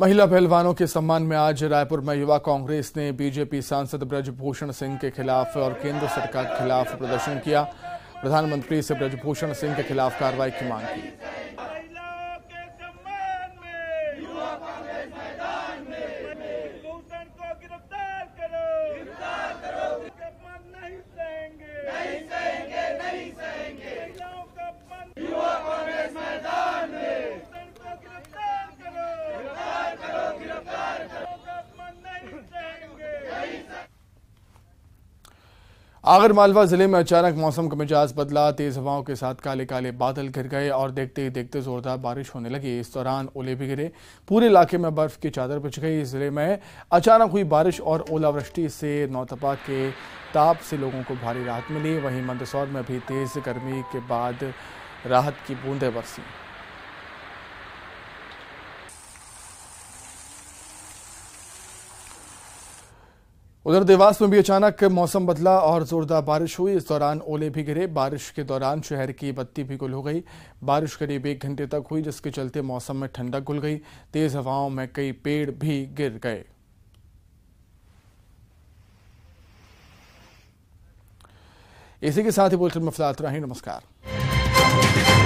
महिला पहलवानों के सम्मान में आज रायपुर में युवा कांग्रेस ने बीजेपी सांसद ब्रजभूषण सिंह के खिलाफ और केंद्र सरकार के खिलाफ प्रदर्शन किया प्रधानमंत्री से ब्रजभूषण सिंह के खिलाफ कार्रवाई की मांग की आगर मालवा जिले में अचानक मौसम का मिजाज बदला तेज हवाओं के साथ काले काले बादल घिर गए और देखते ही देखते जोरदार बारिश होने लगी इस दौरान ओले भी गिरे पूरे इलाके में बर्फ की चादर बिछ गई जिले में अचानक हुई बारिश और ओलावृष्टि से नौतपा के ताप से लोगों को भारी राहत मिली वहीं मंदसौर में भी तेज गर्मी के बाद राहत की बूंदें बरसी उधर देवास में भी अचानक मौसम बदला और जोरदार बारिश हुई इस दौरान ओले भी गिरे बारिश के दौरान शहर की बत्ती भी गुल हो गई बारिश करीब एक घंटे तक हुई जिसके चलते मौसम में ठंडक घुल गई तेज हवाओं में कई पेड़ भी गिर गए इसी के साथ ही बुलेटिन में रही नमस्कार